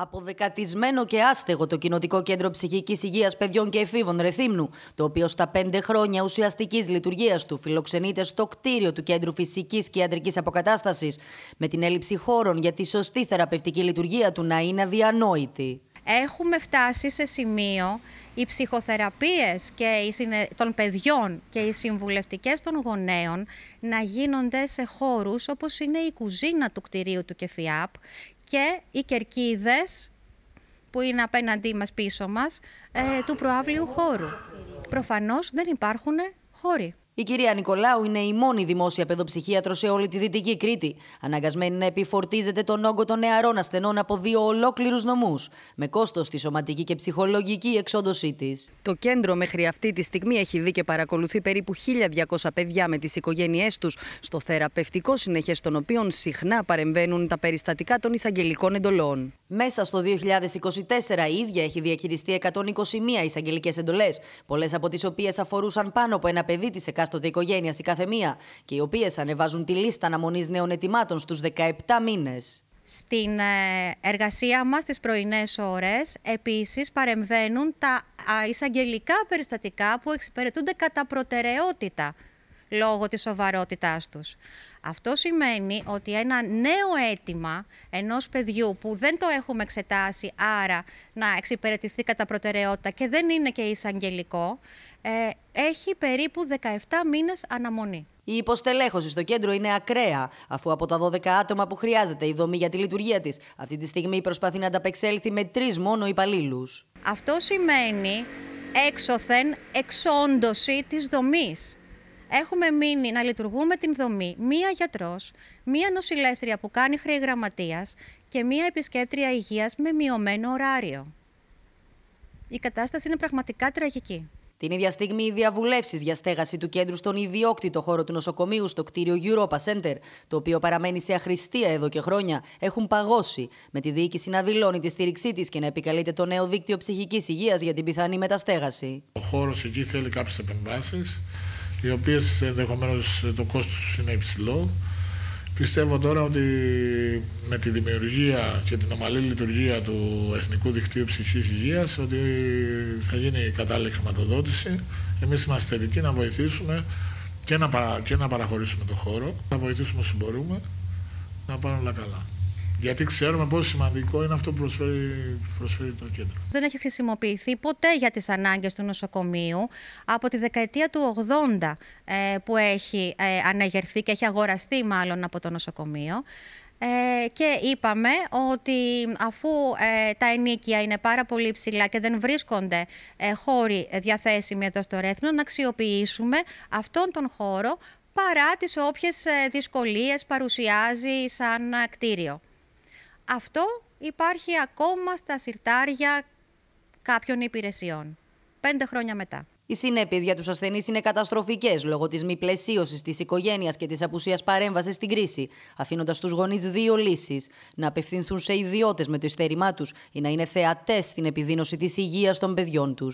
Αποδεκατισμένο και άστεγο το Κοινοτικό Κέντρο Ψυχικής Υγείας Παιδιών και Εφήβων Ρεθύμνου, το οποίο στα πέντε χρόνια ουσιαστικής λειτουργίας του φιλοξενείται στο κτίριο του Κέντρου Φυσικής και Ιατρικής Αποκατάστασης, με την έλλειψη χώρων για τη σωστή θεραπευτική λειτουργία του να είναι αδιανόητη. Έχουμε φτάσει σε σημείο οι ψυχοθεραπείες και οι των παιδιών και οι συμβουλευτικές των γονέων να γίνονται σε χώρους όπως είναι η κουζίνα του κτηρίου του ΚΕΦΙΑΠ και οι κερκίδες που είναι απέναντί μας πίσω μας ε, του προάβλιου χώρου. Προφανώς δεν υπάρχουν χώροι. Η κυρία Νικολάου είναι η μόνη δημόσια παιδοψυχίατρο σε όλη τη Δυτική Κρήτη, αναγκασμένη να επιφορτίζεται τον όγκο των νεαρών ασθενών από δύο ολόκληρους νομούς, με κόστος στη σωματική και ψυχολογική εξόντωσή της. Το κέντρο μέχρι αυτή τη στιγμή έχει δει και παρακολουθεί περίπου 1.200 παιδιά με τις οικογένειές τους, στο θεραπευτικό συνεχές των οποίων συχνά παρεμβαίνουν τα περιστατικά των εισαγγελικών εντολών. Μέσα στο 2024 η ίδια έχει διαχειριστεί 121 εισαγγελικές εντολές, πολλές από τις οποίες αφορούσαν πάνω από ένα παιδί της εκάστοτε οικογένειας η καθεμία και οι οποίες ανεβάζουν τη λίστα αναμονής νέων ετοιμάτων στους 17 μήνες. Στην ε, εργασία μας τις πρωινές ώρες επίσης παρεμβαίνουν τα εισαγγελικά περιστατικά που εξυπηρετούνται κατά προτεραιότητα λόγω της σοβαρότητάς τους. Αυτό σημαίνει ότι ένα νέο αίτημα ενός παιδιού που δεν το έχουμε εξετάσει, άρα να εξυπηρετηθεί κατά προτεραιότητα και δεν είναι και εισαγγελικό, ε, έχει περίπου 17 μήνες αναμονή. Η υποστελέχωση στο κέντρο είναι ακραία, αφού από τα 12 άτομα που χρειάζεται η δομή για τη λειτουργία της, αυτή τη στιγμή προσπαθεί να ανταπεξέλθει με τρεις μόνο υπαλλήλους. Αυτό σημαίνει έξωθεν εξόντωση της δομής. Έχουμε μείνει να λειτουργούμε την δομή μία γιατρός, μία νοσηλεύτρια που κάνει χρέη γραμματείας και μία επισκέπτρια υγείας με μειωμένο ωράριο. Η κατάσταση είναι πραγματικά τραγική. Την ίδια στιγμή, οι διαβουλεύσεις για στέγαση του κέντρου στον ιδιόκτητο χώρο του νοσοκομείου, στο κτίριο Europa Center, το οποίο παραμένει σε αχρηστία εδώ και χρόνια, έχουν παγώσει. Με τη διοίκηση να δηλώνει τη στήριξή της και να επικαλείται το νέο δίκτυο ψυχικής υγείας για την πιθανή μεταστέγαση. Ο χώρος εκεί θέλει κάποιες επεμβάσεις οι οποίες ενδεχομένως το κόστος τους είναι υψηλό. Πιστεύω τώρα ότι με τη δημιουργία και την ομαλή λειτουργία του Εθνικού Δικτύου ψυχής Υγείας, ότι θα γίνει η κατάλληλη χρηματοδότηση. Εμείς είμαστε θετικοί να βοηθήσουμε και να, να παραχωρήσουμε το χώρο. Θα βοηθήσουμε όσοι μπορούμε να πάνε όλα καλά. Γιατί ξέρουμε πόσο σημαντικό είναι αυτό που προσφέρει, προσφέρει το κέντρο. Δεν έχει χρησιμοποιηθεί ποτέ για τις ανάγκες του νοσοκομείου από τη δεκαετία του 80 ε, που έχει ε, αναγερθεί και έχει αγοραστεί μάλλον από το νοσοκομείο. Ε, και είπαμε ότι αφού ε, τα ενίκια είναι πάρα πολύ ψηλά και δεν βρίσκονται χώροι διαθέσιμοι εδώ στο Ρέθνο, να αξιοποιήσουμε αυτόν τον χώρο παρά τις όποιες δυσκολίες παρουσιάζει σαν κτίριο. Αυτό υπάρχει ακόμα στα συρτάρια κάποιων υπηρεσιών. Πέντε χρόνια μετά. Οι συνέπειες για τους ασθενείς είναι καταστροφικές λόγω της μη πλαισίωσης της οικογένειας και της απουσίας παρέμβασης στην κρίση, αφήνοντας τους γονείς δύο λύσεις: να απευθυνθούν σε ιδιώτες με το ειστέρημά τους ή να είναι θεατές στην επιδείνωση της υγείας των παιδιών τους.